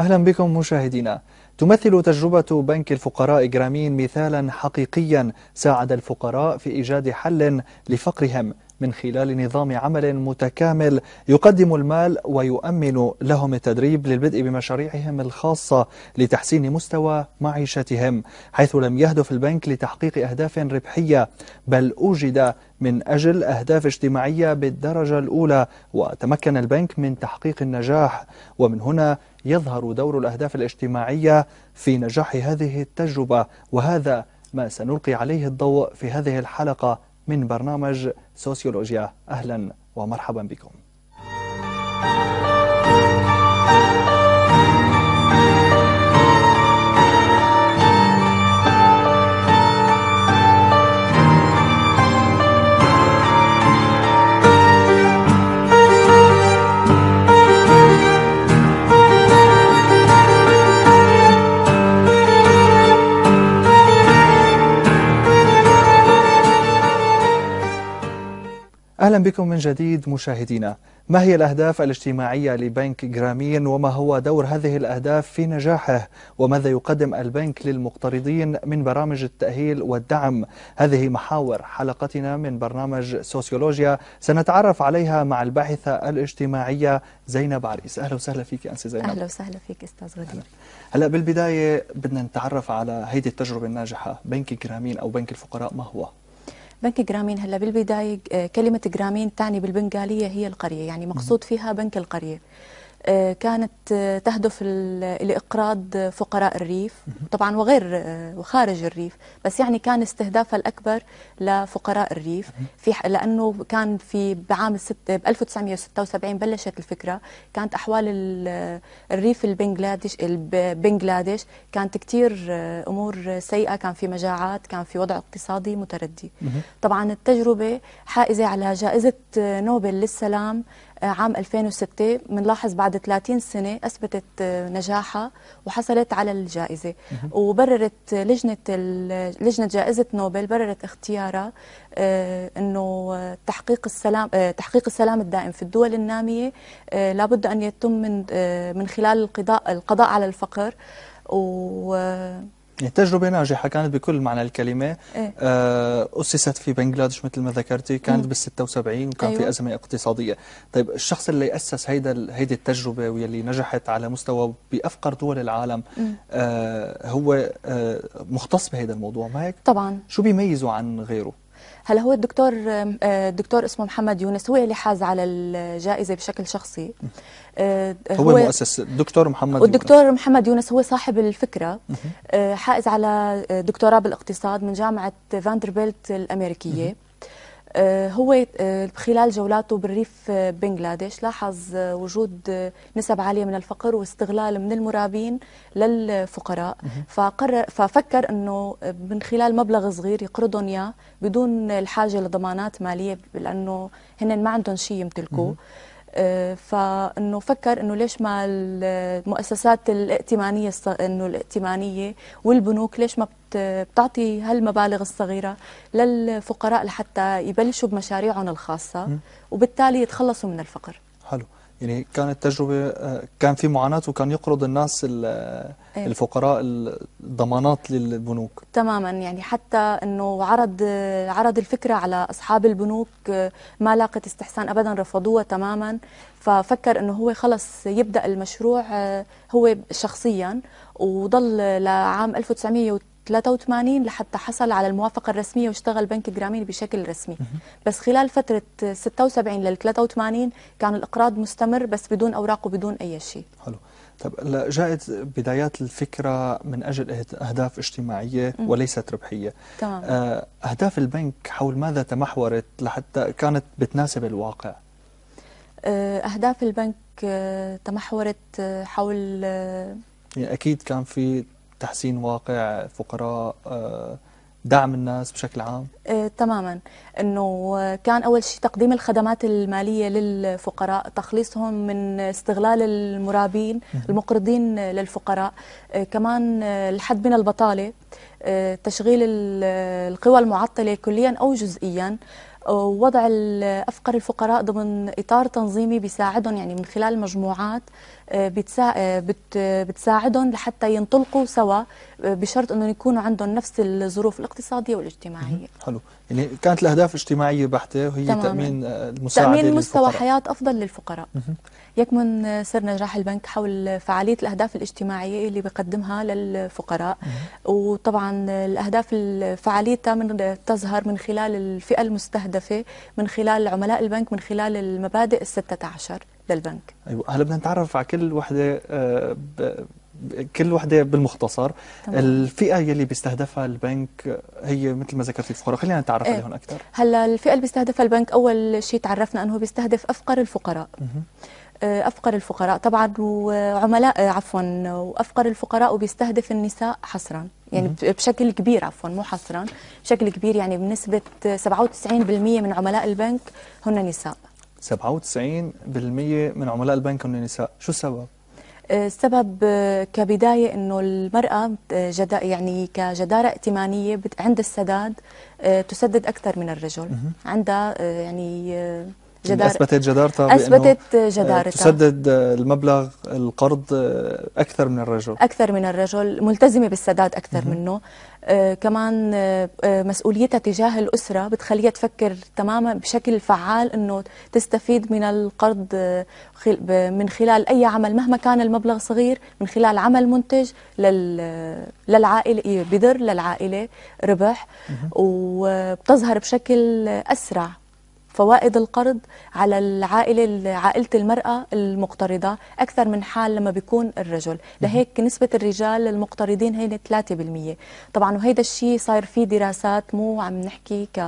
أهلا بكم مشاهدينا تمثل تجربة بنك الفقراء جرامين مثالا حقيقيا ساعد الفقراء في إيجاد حل لفقرهم من خلال نظام عمل متكامل يقدم المال ويؤمن لهم التدريب للبدء بمشاريعهم الخاصة لتحسين مستوى معيشتهم حيث لم يهدف البنك لتحقيق أهداف ربحية بل أوجد من أجل أهداف اجتماعية بالدرجة الأولى وتمكن البنك من تحقيق النجاح ومن هنا يظهر دور الأهداف الاجتماعية في نجاح هذه التجربة وهذا ما سنلقي عليه الضوء في هذه الحلقة من برنامج سوسيولوجيا أهلا ومرحبا بكم أهلا بكم من جديد مشاهدينا ما هي الأهداف الاجتماعية لبنك جرامين وما هو دور هذه الأهداف في نجاحه وماذا يقدم البنك للمقترضين من برامج التأهيل والدعم هذه محاور حلقتنا من برنامج سوسيولوجيا سنتعرف عليها مع الباحثة الاجتماعية زينب عريس أهلا وسهلا فيك أنسة زينب أهلا وسهلا فيك أستاذ غدير هلا بالبداية بدنا نتعرف على هيدي التجربة الناجحة بنك جرامين أو بنك الفقراء ما هو؟ بنك جرامين هلا بالبدايه آه، كلمه جرامين تعني بالبنغاليه هي القريه يعني مقصود فيها بنك القريه آه، كانت آه، تهدف لإقراض فقراء الريف طبعا وغير آه، وخارج الريف بس يعني كان استهدافها الأكبر لفقراء الريف في لأنه كان في بعام ب 1976 بلشت الفكرة كانت أحوال الريف البنغلاديش البنغلاديش كانت كتير أمور سيئة كان في مجاعات كان في وضع اقتصادي متردي طبعا التجربة حائزة على جائزة نوبل للسلام عام 2006 بنلاحظ بعد 30 سنة أثبتت آه، نجاحها وحصلت على الجائزة وبررت لجنة لجنة جائزة نوبل بررت اختيارها آه، أنه تحقيق السلام آه، تحقيق السلام الدائم في الدول النامية لابد أن يتم من من خلال القضاء القضاء على الفقر و يعني تجربة ناجحة كانت بكل معنى الكلمة إيه؟ آه، أسست في بنغلاديش مثل ما ذكرتي كانت بال 76 وكان أيوة. في أزمة اقتصادية طيب الشخص اللي أسس هيدا هيدي التجربة واللي نجحت على مستوى بأفقر دول العالم آه هو آه مختص بهذا الموضوع ما هيك؟ طبعا شو بيميزه عن غيره؟ هلا هو الدكتور الدكتور آه، اسمه محمد يونس هو اللي حاز على الجائزه بشكل شخصي آه، هو, هو المؤسس الدكتور محمد والدكتور يونس. محمد يونس هو صاحب الفكره آه، حائز على دكتوراه بالاقتصاد من جامعه فاندربيلت الامريكيه آه، هو آه، خلال جولاته بالريف آه، بنغلاديش لاحظ وجود نسب عاليه من الفقر واستغلال من المرابين للفقراء فقرر ففكر انه من خلال مبلغ صغير يقرضهم اياه بدون الحاجه لضمانات ماليه لانه هن ما عندهم شيء يمتلكوه آه، فانه فكر انه ليش ما المؤسسات الائتمانيه انه الائتمانيه والبنوك ليش ما بتعطي هالمبالغ الصغيره للفقراء لحتى يبلشوا بمشاريعهم الخاصه وبالتالي يتخلصوا من الفقر حلو يعني كانت تجربه كان في معاناه وكان يقرض الناس إيه. الفقراء الضمانات للبنوك تماما يعني حتى انه عرض عرض الفكره على اصحاب البنوك آه، ما لاقت استحسان ابدا رفضوها تماما ففكر انه هو خلص يبدا المشروع آه، هو شخصيا وضل لعام 1900 83 لحتى حصل على الموافقة الرسمية واشتغل بنك جرامين بشكل رسمي بس خلال فترة 76 لل 83 كان الإقراض مستمر بس بدون أوراق وبدون أي شيء حلو طب جاءت بدايات الفكرة من أجل أهداف اجتماعية وليست ربحية تمام. آه، أهداف البنك حول ماذا تمحورت لحتى كانت بتناسب الواقع آه، أهداف البنك آه، تمحورت حول يعني أكيد كان في تحسين واقع فقراء آه، دعم الناس بشكل عام؟ آه، تماما انه كان اول شيء تقديم الخدمات الماليه للفقراء تخليصهم من استغلال المرابين المقرضين للفقراء آه، كمان الحد من البطاله تشغيل القوى المعطله كليا او جزئيا ووضع افقر الفقراء ضمن اطار تنظيمي بيساعدهم يعني من خلال مجموعات بتساعدهم لحتى ينطلقوا سوا بشرط انهم يكونوا عندهم نفس الظروف الاقتصاديه والاجتماعيه. حلو، يعني كانت الاهداف اجتماعيه بحته وهي تمام. تامين آه، المساعده تامين مستوى للفقراء. حياه افضل للفقراء. يكمن سر نجاح البنك حول فعاليه الاهداف الاجتماعيه اللي بقدمها للفقراء وطبعا الاهداف فعاليتها من تظهر من خلال الفئه المستهدفه من خلال عملاء البنك من خلال المبادئ ال 16 للبنك ايوه هلا بدنا نتعرف على كل وحده آه، كل وحده بالمختصر طبعا. الفئه يلي بيستهدفها البنك هي مثل ما ذكرت الفقراء خلينا نتعرف ايه. عليهم اكثر هلا الفئه اللي بيستهدفها البنك اول شيء تعرفنا انه بيستهدف افقر الفقراء مه. آه، افقر الفقراء طبعا وعملاء آه، عفوا وافقر الفقراء وبيستهدف النساء حصرا يعني بشكل كبير عفوا مو حصرا بشكل كبير يعني بنسبه 97% من عملاء البنك هن نساء 97% من عملاء البنك هن نساء شو السبب؟ آه، السبب آه، كبداية أنه المرأة آه، جدا يعني كجدارة ائتمانية عند السداد تسدد أكثر من الرجل عندها يعني جدار أثبتت جدارتها أثبتت آه، جدارتها تسدد آه، المبلغ القرض آه، أكثر من الرجل أكثر من الرجل ملتزمة بالسداد أكثر مم. منه كمان مسؤوليتها تجاه الأسرة بتخليها تفكر تماما بشكل فعال أنه تستفيد من القرض من خلال أي عمل مهما كان المبلغ صغير من خلال عمل منتج للعائلة إيه، بدر للعائلة ربح وبتظهر بشكل أسرع فوائد القرض على العائلة عائلة المرأة المقترضة أكثر من حال لما بيكون الرجل لهيك نسبة الرجال المقترضين هي 3% طبعا وهيدا الشيء صاير فيه دراسات مو عم نحكي ك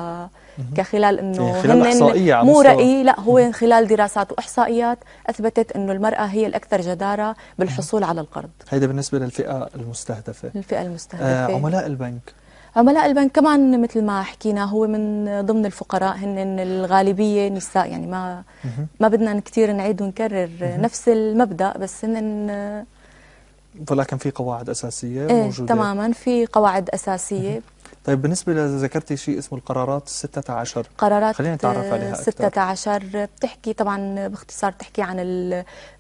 كخلال انه يعني خلال إحصائية مو رأي لا هو خلال دراسات واحصائيات اثبتت انه المراه هي الاكثر جداره بالحصول على القرض هيدا بالنسبه للفئه المستهدفه الفئه المستهدفه آه عملاء البنك عملاء البنك كمان مثل ما حكينا هو من ضمن الفقراء هن الغالبيه نساء يعني ما ما بدنا كثير نعيد ونكرر نفس المبدا بس هن ولكن في قواعد اساسيه إيه، موجوده تماما في قواعد اساسيه طيب بالنسبة لذكرتي شيء اسمه القرارات 16 قرارات خلينا نتعرف عليها أكثر 16 بتحكي طبعا باختصار بتحكي عن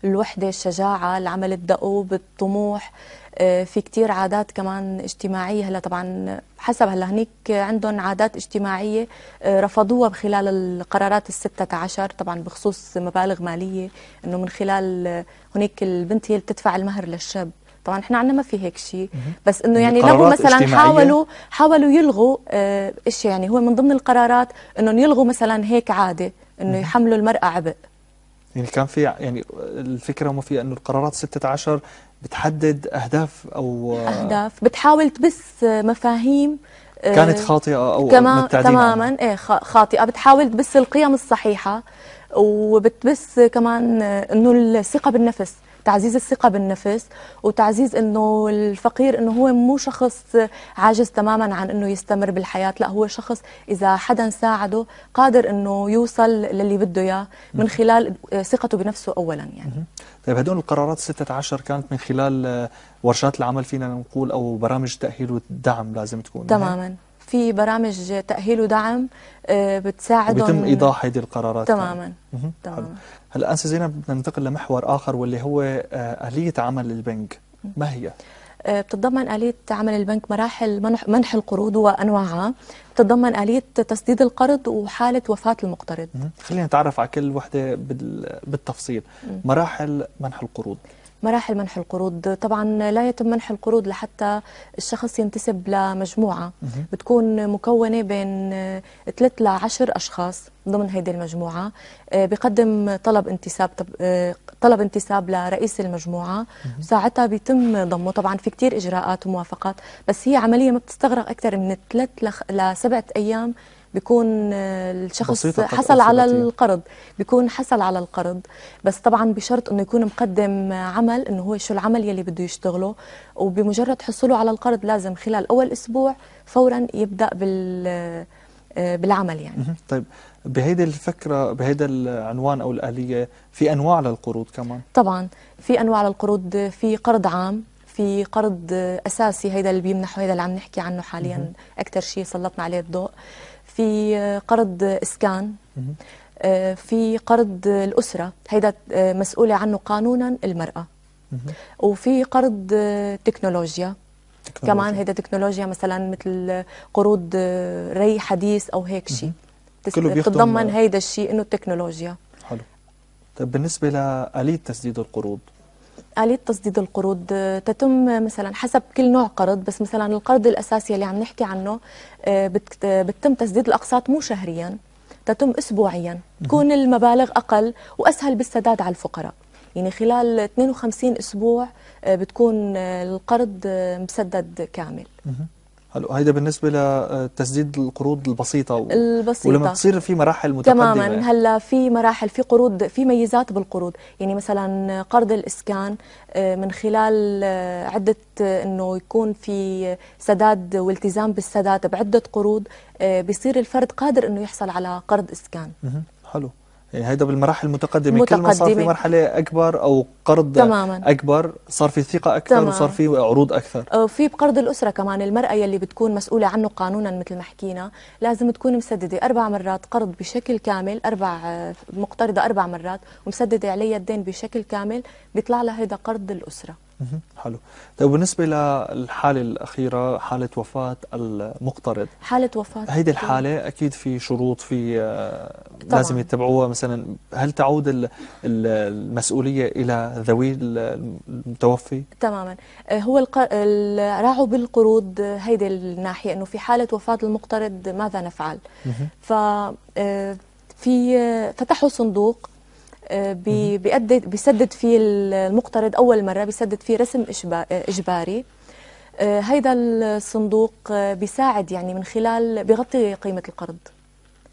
الوحدة الشجاعة العمل الدؤوب الطموح آه، في كتير عادات كمان اجتماعية هلا طبعا حسب هلا هنيك عندهم عادات اجتماعية آه، رفضوها بخلال القرارات الستة عشر طبعا بخصوص مبالغ مالية انه من خلال هنيك البنت هي اللي بتدفع المهر للشاب طبعا احنا عندنا ما في هيك شيء بس انه يعني لو مثلا حاولوا حاولوا يلغوا ايش آه، يعني هو من ضمن القرارات انهم يلغوا مثلا هيك عاده انه يحملوا المراه عبء يعني كان في يعني الفكره ما في انه القرارات 16 بتحدد اهداف او آه، اهداف بتحاول تبث مفاهيم آه، كانت خاطئه او كما تماما عنها. ايه خاطئه بتحاول تبث القيم الصحيحه وبتبث كمان انه الثقه بالنفس تعزيز الثقه بالنفس وتعزيز انه الفقير انه هو مو شخص عاجز تماما عن انه يستمر بالحياه لا هو شخص اذا حدا ساعده قادر انه يوصل للي بده اياه من خلال آه، ثقته بنفسه اولا يعني طيب هدول القرارات 16 كانت من خلال آه، ورشات العمل فينا نقول او برامج تاهيل ودعم لازم تكون تماما في برامج تاهيل ودعم آه، بتساعدهم بتم ايضاح هذه القرارات تماما تماما هلا انسه زينب بدنا ننتقل لمحور اخر واللي هو آه، اليه عمل البنك ما هي؟ آه، بتتضمن آلية عمل البنك مراحل منح القروض وأنواعها بتتضمن آلية تسديد القرض وحالة وفاة المقترض خلينا نتعرف على كل وحدة بالتفصيل مراحل منح القروض مراحل منح القروض طبعا لا يتم منح القروض لحتى الشخص ينتسب لمجموعة بتكون مكونة بين ثلاث لعشر أشخاص ضمن هيدي المجموعة آه، بقدم طلب انتساب آه، طلب انتساب لرئيس المجموعة ساعتها بيتم ضمه طبعا في كتير إجراءات وموافقات بس هي عملية ما بتستغرق أكثر من ثلاث لسبعة أيام بيكون الشخص حصل على القرض بيكون حصل على القرض بس طبعا بشرط انه يكون مقدم عمل انه هو شو العمل يلي بده يشتغله وبمجرد حصوله على القرض لازم خلال اول اسبوع فورا يبدا بال آه، بالعمل يعني طيب بهيدي الفكره بهيدا العنوان او الاليه في انواع للقروض كمان طبعا في انواع للقروض في قرض عام في قرض اساسي هيدا اللي بيمنحه هيدا اللي عم نحكي عنه حاليا اكثر شيء سلطنا عليه الضوء في آه، قرض إسكان آه، في قرض الأسرة هيدا آه، مسؤولة عنه قانونا المرأة وفي قرض تكنولوجيا كمان هيدا تكنولوجيا مثلا مثل قروض ري حديث أو هيك شيء بتتضمن هيدا الشيء إنه التكنولوجيا حلو طيب بالنسبة لآلية تسديد القروض آلية تسديد القروض آه، تتم مثلا حسب كل نوع قرض بس مثلا القرض الأساسي اللي عم نحكي عنه آه، آه، بتتم تسديد الأقساط مو شهريا تتم أسبوعيا تكون المبالغ أقل وأسهل بالسداد على الفقراء يعني خلال 52 أسبوع بتكون القرض مسدد كامل حلو هيدا بالنسبه لتسديد آه، القروض البسيطه و... البسيطه ولما تصير في مراحل متقدمه تماما يعني. هلا في مراحل في قروض في ميزات بالقروض يعني مثلا قرض الاسكان آه، من خلال آه، عده انه يكون في سداد والتزام بالسداد بعده قروض بصير الفرد قادر انه يحصل على قرض اسكان حلو يعني هيدا بالمراحل المتقدمة كل ما صار في مرحلة أكبر أو قرض تماما. أكبر صار في ثقة أكثر تمام. وصار في عروض أكثر في بقرض الأسرة كمان المرأة يلي بتكون مسؤولة عنه قانونا مثل ما حكينا لازم تكون مسددة أربع مرات قرض بشكل كامل أربع مقترضة أربع مرات ومسددة عليها الدين بشكل كامل بيطلع لها هيدا قرض الأسرة حلو طيب بالنسبة للحالة الأخيرة حالة وفاة المقترض حالة وفاة هيدي الحالة أكيد في شروط في آه، طبعاً. لازم يتبعوها مثلا هل تعود المسؤولية إلى ذوي المتوفي؟ تماما آه، هو راعوا بالقروض هيدي الناحية أنه في حالة وفاة المقترض ماذا نفعل؟ ف آه، في فتحوا صندوق آه، بيقدد بيسدد فيه المقترض اول مره بيسدد فيه رسم آه، اجباري آه، هيدا الصندوق بيساعد يعني من خلال بيغطي قيمه القرض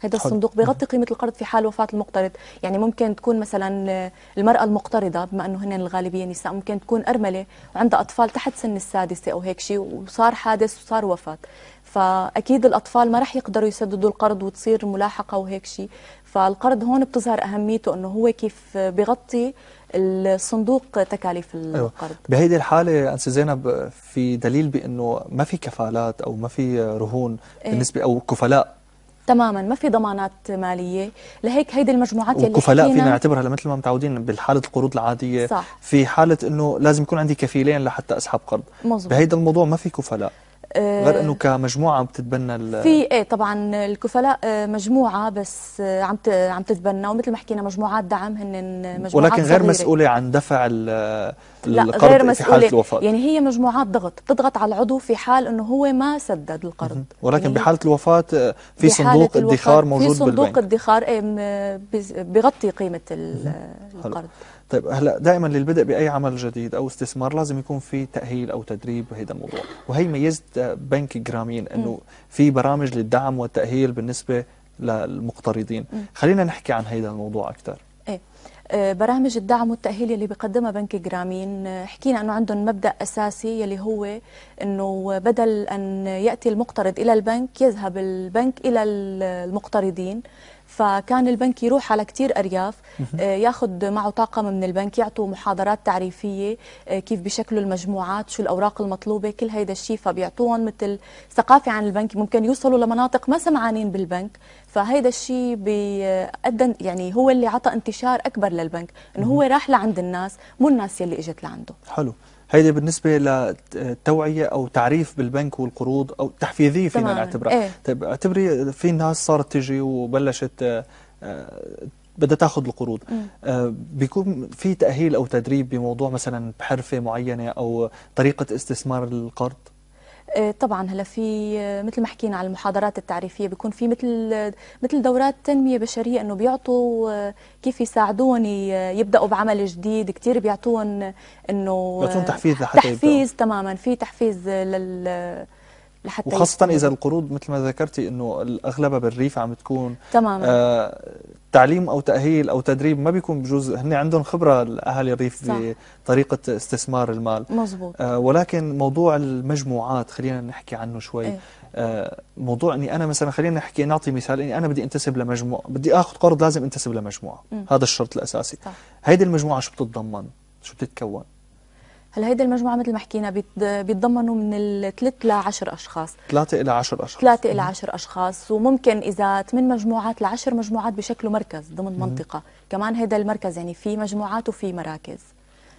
هذا الصندوق بيغطي قيمة القرض في حال وفاة المقترض يعني ممكن تكون مثلا المرأة المقترضة بما أنه هن الغالبية نساء ممكن تكون أرملة وعندها أطفال تحت سن السادسة أو هيك شيء وصار حادث وصار وفاة فأكيد الأطفال ما راح يقدروا يسددوا القرض وتصير ملاحقة وهيك شيء فالقرض هون بتظهر اهميته انه هو كيف بغطي الصندوق تكاليف أيوة. القرض أيوة. بهيدي الحاله انس زينب في دليل بانه ما في كفالات او ما في رهون إيه؟ بالنسبه او كفلاء تماما ما في ضمانات ماليه لهيك هيدي المجموعات يلي كفلاء فينا نعتبرها مثل ما متعودين بالحاله القروض العاديه صح. في حاله انه لازم يكون عندي كفيلين لحتى اسحب قرض مظبوط بهيدا الموضوع ما في كفلاء آه، غير انه كمجموعه عم تتبنى في ايه طبعا الكفلاء آه، مجموعه بس آه، عم عم تتبنى ومثل ما حكينا مجموعات دعم هن مجموعات ولكن غير صغيرة. مسؤوله عن دفع القرض غير مسؤولة. في حاله الوفاه يعني هي مجموعات ضغط بتضغط على العضو في حال انه هو ما سدد القرض ولكن يعني بحاله الوفاه في صندوق ادخار موجود في صندوق ادخار ايه بغطي قيمه القرض طيب هلا دائما للبدء باي عمل جديد او استثمار لازم يكون في تاهيل او تدريب بهذا الموضوع وهي ميزت بنك جرامين انه في برامج للدعم والتاهيل بالنسبه للمقترضين خلينا نحكي عن هذا الموضوع اكثر ايه آه، برامج الدعم والتأهيل اللي بيقدمها بنك جرامين آه، حكينا أنه عندهم مبدأ أساسي يلي هو أنه بدل أن يأتي المقترض إلى البنك يذهب البنك إلى المقترضين فكان البنك يروح على كثير أرياف آه، ياخذ معه طاقم من البنك يعطوا محاضرات تعريفية آه، كيف بشكلوا المجموعات شو الأوراق المطلوبة كل هيدا الشيء فبيعطوهم مثل ثقافة عن البنك ممكن يوصلوا لمناطق ما سمعانين بالبنك فهيدا الشيء بيقدم يعني هو اللي عطى انتشار أكبر للبنك إنه هو راح لعند الناس مو الناس يلي إجت لعنده حلو هيدي بالنسبة للتوعية أو تعريف بالبنك والقروض أو تحفيزية فينا نعتبرها ايه. طيب اعتبري في ناس صارت تجي وبلشت آه، بدها تاخذ القروض آه بيكون في تأهيل أو تدريب بموضوع مثلا بحرفة معينة أو طريقة استثمار القرض آه، طبعا هلا في آه، مثل ما حكينا على المحاضرات التعريفيه بيكون في مثل آه، مثل دورات تنميه بشريه انه بيعطوا كيف يساعدون يبداوا بعمل جديد كثير بيعطوهم انه تحفيز تحفيز تماما في تحفيز لل لحتى وخاصة يستمر. إذا القروض مثل ما ذكرتي أنه الأغلبها بالريف عم تكون تماما آه تعليم أو تأهيل أو تدريب ما بيكون بجوز هن عندهم خبرة الأهالي الريف صح. بطريقة استثمار المال مزبوط. آه ولكن موضوع المجموعات خلينا نحكي عنه شوي إيه؟ آه موضوع اني انا مثلا خلينا نحكي نعطي مثال اني انا بدي انتسب لمجموعه بدي اخذ قرض لازم انتسب لمجموعه م. هذا الشرط الاساسي صح. هيدي المجموعه شو بتتضمن شو بتتكون هلا هيدي المجموعه مثل ما حكينا بيتضمنوا من الثلاث لعشر اشخاص ثلاثه الى عشر اشخاص ثلاثه الى عشر اشخاص وممكن اذا ثمان مجموعات لعشر مجموعات بشكلوا مركز ضمن منطقه كمان هيدا المركز يعني في مجموعات وفي مراكز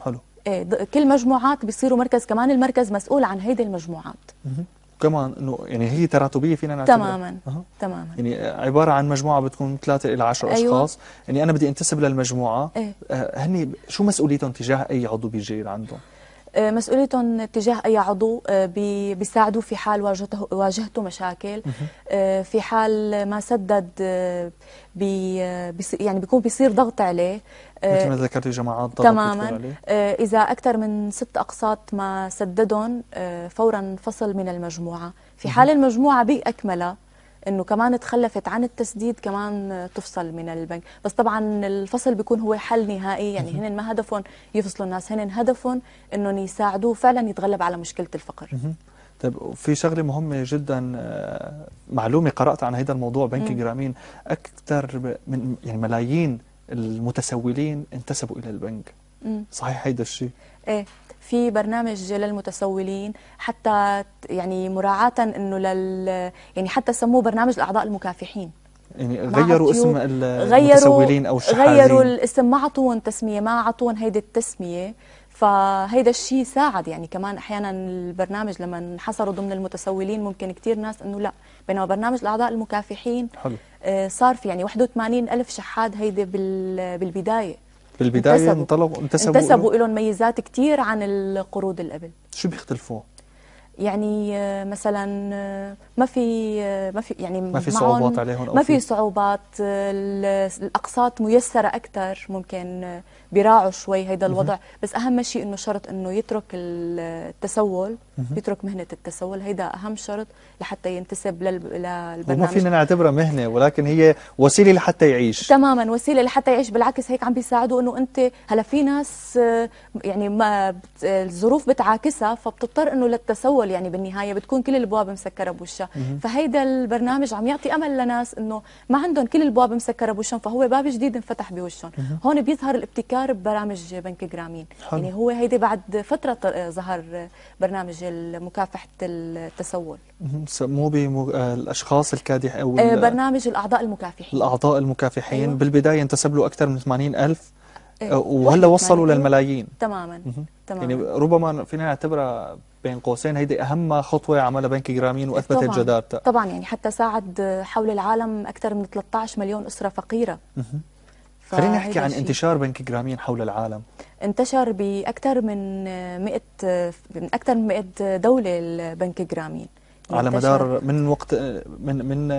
حلو ايه كل مجموعات بيصيروا مركز كمان المركز مسؤول عن هيدي المجموعات كمان انه يعني هي تراتبيه فينا نعتبرها تماما أه. تماما يعني عباره عن مجموعه بتكون ثلاثه الى عشر أيوة. اشخاص يعني انا بدي انتسب للمجموعه إيه؟ آه، هني شو مسؤوليتهم تجاه اي عضو بيجي لعندهم آه، مسؤوليتهم تجاه أي عضو آه، بيساعدوا في حال واجهته, واجهته مشاكل آه، في حال ما سدد بي يعني بيكون بيصير ضغط عليه مثل ما ذكرتي جماعات ضغط تماما إذا أكثر من ست أقساط ما سددهم فورا فصل من المجموعة في حال المجموعة بأكملها انه كمان تخلفت عن التسديد كمان تفصل من البنك بس طبعا الفصل بيكون هو حل نهائي يعني هن ما هدفهم يفصلوا الناس هن هدفهم انهم يساعدوه فعلا يتغلب على مشكله الفقر طيب في شغله مهمه جدا آه، معلومه قرات عن هذا الموضوع بنك جرامين اكثر من يعني ملايين المتسولين انتسبوا الى البنك صحيح هيدا الشيء ايه في برنامج للمتسولين حتى يعني مراعاة انه لل يعني حتى سموه برنامج الاعضاء المكافحين يعني غيروا اسم المتسولين او الشحاذين غيروا الاسم ما عطوهم تسميه ما عطوهم هيدي التسميه فهيدا الشيء ساعد يعني كمان احيانا البرنامج لما انحصروا ضمن المتسولين ممكن كثير ناس انه لا بينما برنامج الاعضاء المكافحين حلو. آه، صار في يعني 81 الف شحاذ هيدي بالبدايه بالبدايه انطلقوا انتسبوا انتسبوا لهم ميزات كثير عن القرود اللي قبل شو بيختلفوا؟ يعني آه، مثلا آه، ما في آه، ما في يعني ما في صعوبات عليهم ما في صعوبات الاقساط ميسره اكثر ممكن بيراعوا شوي هيدا الوضع بس اهم شيء انه شرط انه يترك التسول يترك مهنه التسول هيدا اهم شرط لحتى ينتسب للبرنامج وما فينا نعتبرها مهنه ولكن هي وسيله لحتى يعيش تماما وسيله لحتى يعيش بالعكس هيك عم بيساعدوا انه انت هلا في ناس آه، يعني ما الظروف بتعاكسها فبتضطر انه للتسول يعني بالنهايه بتكون كل الابواب مسكره بوشها فهيدا البرنامج عم يعطي امل لناس انه ما عندهم كل الابواب مسكره بوشهم فهو باب جديد انفتح بوشهم هون بيظهر الابتكار انتشار ببرامج بنك جرامين حلو. يعني هو هيدي بعد فتره آه، ظهر آه، برنامج مكافحه التسول سموه آه، بالاشخاص الكادح او برنامج الاعضاء المكافحين الاعضاء المكافحين أيوة. بالبدايه انتسب له اكثر من 80 الف وهلا وصلوا للملايين تماما يعني تماما يعني ربما فينا نعتبرها بين قوسين هيدي اهم خطوه عملها بنك جرامين واثبتت جدارتها طبعا يعني حتى ساعد حول العالم اكثر من 13 مليون اسره فقيره خلينا نحكي عن شي. انتشار بنك جرامين حول العالم انتشر باكثر من 100 من اكثر من 100 دوله البنك جرامين على مدار من وقت من من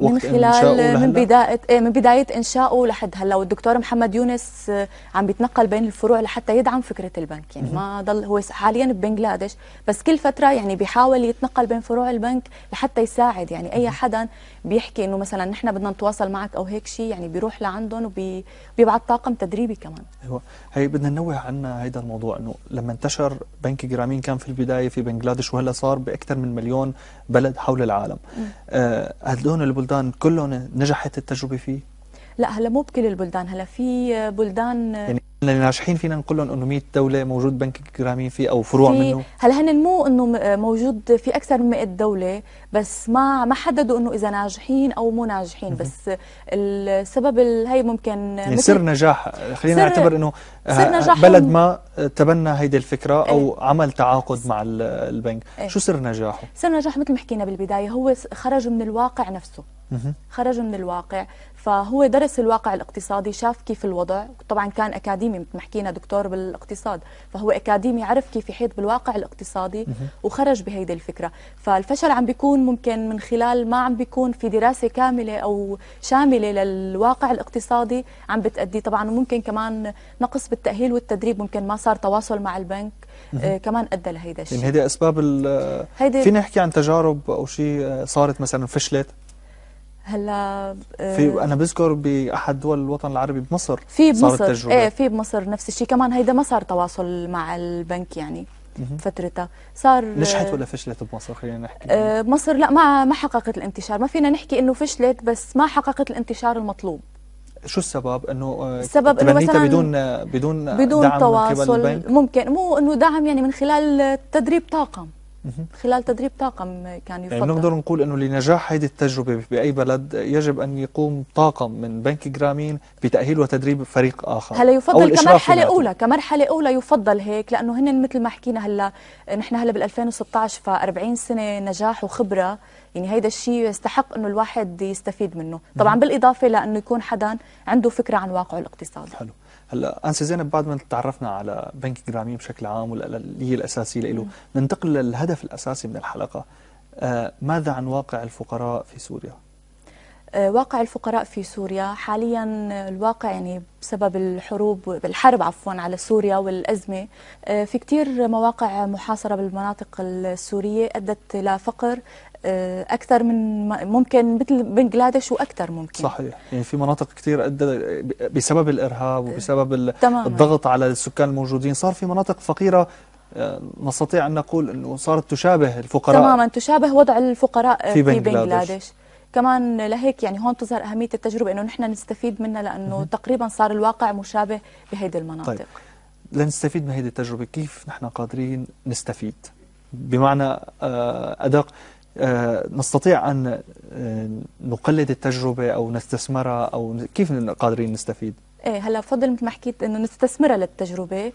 وقت من خلال إيه، من بدايه من بدايه انشائه لحد هلا والدكتور محمد يونس آه، عم بيتنقل بين الفروع لحتى يدعم فكره البنك يعني ما ضل هو حاليا ببنغلاديش بس كل فتره يعني بيحاول يتنقل بين فروع البنك لحتى يساعد يعني اي حدا بيحكي انه مثلا نحن بدنا نتواصل معك او هيك شيء يعني بيروح لعندهم وبيبعث طاقم تدريبي كمان ايوه هي بدنا ننوه عنا هذا الموضوع انه لما انتشر بنك جرامين كان في البدايه في بنغلاديش وهلا صار باكثر من مليون أحسن بلد حول العالم هدول آه، البلدان كلهم نجحت التجربة فيه؟ لا هلا مو بكل البلدان هلا في بلدان يعني ناجحين فينا نقول لهم انه 100 دوله موجود بنك جرامين فيه او فروع في منه هلا هن مو انه موجود في اكثر من 100 دوله بس ما ما حددوا انه اذا ناجحين او مو ناجحين بس السبب هي ممكن يعني سر نجاح خلينا نعتبر انه بلد ما تبنى هيدي الفكره إيه. او ايه عمل تعاقد مع البنك ايه شو سر نجاحه سر نجاح مثل ما حكينا بالبدايه هو خرج من الواقع نفسه خرجوا من الواقع فهو درس الواقع الاقتصادي شاف كيف الوضع طبعا كان اكاديمي مثل ما حكينا دكتور بالاقتصاد فهو اكاديمي عرف كيف يحيط بالواقع الاقتصادي وخرج بهيدي الفكره فالفشل عم بيكون ممكن من خلال ما عم بيكون في دراسه كامله او شامله للواقع الاقتصادي عم بتادي طبعا وممكن كمان نقص بالتاهيل والتدريب ممكن ما صار تواصل مع البنك آه كمان ادى لهيدا يعني الشيء يعني هيدي اسباب فينا نحكي عن تجارب او شيء آه، صارت مثلا فشلت هلا في آه، انا بذكر باحد دول الوطن العربي بمصر في بمصر صارت ايه في بمصر نفس الشيء كمان هيدا ما صار تواصل مع البنك يعني فترتها صار نجحت آه، ولا فشلت بمصر خلينا نحكي آه مصر لا ما ما حققت الانتشار ما فينا نحكي انه فشلت بس ما حققت الانتشار المطلوب شو السبب انه آه، السبب انه مثلا بدون بدون بدون دعم تواصل من قبل البنك؟ ممكن مو انه دعم يعني من خلال تدريب طاقم خلال تدريب طاقم كان يعني يفضل يعني نقدر نقول انه لنجاح هذه التجربه باي بلد يجب ان يقوم طاقم من بنك جرامين بتاهيل وتدريب فريق اخر هلا يفضل كمرحله اولى كمرحله اولى يفضل هيك لانه هن مثل ما حكينا هلا نحن هلا بال 2016 ف 40 سنه نجاح وخبره يعني هيدا الشيء يستحق انه الواحد يستفيد منه طبعا بالاضافه لانه يكون حدا عنده فكره عن واقعه الاقتصادي حلو هلا انسي زينب بعد ما تعرفنا على بنك جرامي بشكل عام واللي هي الاساسيه له ننتقل للهدف الاساسي من الحلقه آه ماذا عن واقع الفقراء في سوريا؟ آه، واقع الفقراء في سوريا حاليا الواقع يعني بسبب الحروب بالحرب عفوا على سوريا والأزمة آه، في كثير مواقع محاصرة بالمناطق السورية أدت لفقر آه، اكثر من ممكن مثل بنغلاديش واكثر ممكن صحيح يعني في مناطق كثير أدى بسبب الارهاب وبسبب تماما. الضغط على السكان الموجودين صار في مناطق فقيره آه، نستطيع ان نقول انه صارت تشابه الفقراء تماما تشابه وضع الفقراء آه، في بنغلاديش, في كمان لهيك يعني هون تظهر اهميه التجربه انه نحن نستفيد منها لانه تقريبا صار الواقع مشابه بهيدي المناطق طيب. لنستفيد من هذه التجربة كيف نحن قادرين نستفيد بمعنى أدق آه، نستطيع أن آه، نقلد التجربة أو نستثمرها أو كيف قادرين نستفيد؟ ايه هلا بفضل مثل ما حكيت انه نستثمرها للتجربه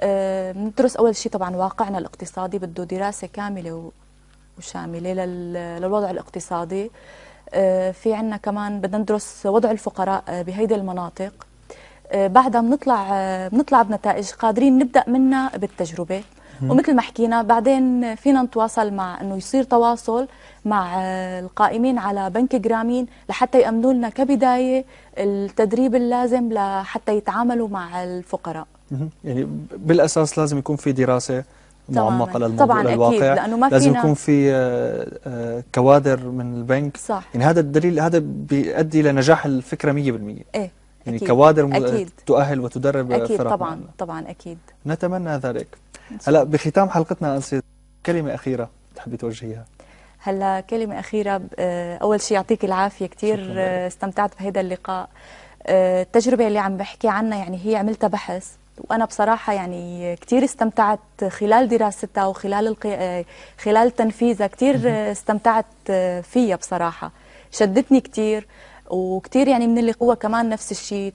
آه، بندرس اول شيء طبعا واقعنا الاقتصادي بده دراسه كامله وشامله للوضع الاقتصادي في عنا كمان بدنا ندرس وضع الفقراء بهيدي المناطق بعدها بنطلع بنطلع بنتائج قادرين نبدا منها بالتجربه ومثل ما حكينا بعدين فينا نتواصل مع انه يصير تواصل مع القائمين على بنك جرامين لحتى يامنوا لنا كبدايه التدريب اللازم لحتى يتعاملوا مع الفقراء يعني بالاساس لازم يكون في دراسه معمقه للموضوع طبعا للواقع أكيد لانه ما لازم يكون في آه، آه، كوادر من البنك صح يعني هذا الدليل هذا بيؤدي لنجاح الفكره 100% ايه يعني أكيد. كوادر أكيد. تؤهل وتدرب أكيد فرق طبعا معنا. طبعا اكيد نتمنى ذلك هلا بختام حلقتنا انسيت كلمه اخيره تحبي توجهيها هلا كلمه اخيره آه، اول شيء يعطيك العافيه كثير آه، استمتعت بهذا اللقاء آه، التجربه اللي عم بحكي عنها يعني هي عملتها بحث وانا بصراحه يعني كثير استمتعت خلال دراستها وخلال القي... خلال تنفيذها كثير استمتعت فيها بصراحه شدتني كثير وكثير يعني من اللي قوة كمان نفس الشيء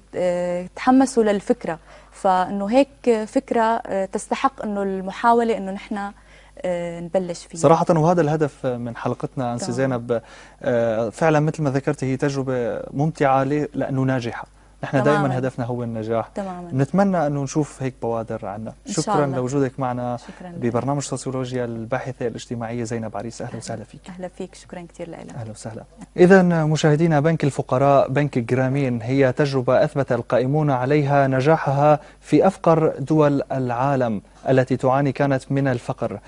تحمسوا للفكره فانه هيك فكره آه، تستحق انه المحاوله انه نحن آه، نبلش فيه صراحة وهذا الهدف من حلقتنا أنسي زينب آه، فعلا مثل ما ذكرت هي تجربة ممتعة لأنه ناجحة نحن دائما هدفنا هو النجاح تماما نتمنى انه نشوف هيك بوادر عنا شكرا لوجودك معنا شكرا ببرنامج سوسيولوجيا الباحثه الاجتماعيه زينب عريس اهلا وسهلا فيك اهلا فيك شكرا كثير لك اهلا وسهلا اذا مشاهدينا بنك الفقراء بنك جرامين هي تجربه اثبت القائمون عليها نجاحها في افقر دول العالم التي تعاني كانت من الفقر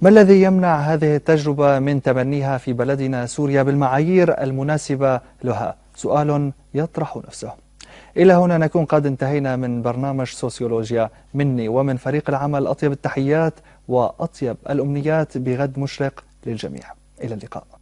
ما الذي يمنع هذه التجربة من تبنيها في بلدنا سوريا بالمعايير المناسبة لها؟ سؤال يطرح نفسه. إلى هنا نكون قد انتهينا من برنامج سوسيولوجيا مني ومن فريق العمل أطيب التحيات وأطيب الأمنيات بغد مشرق للجميع إلى اللقاء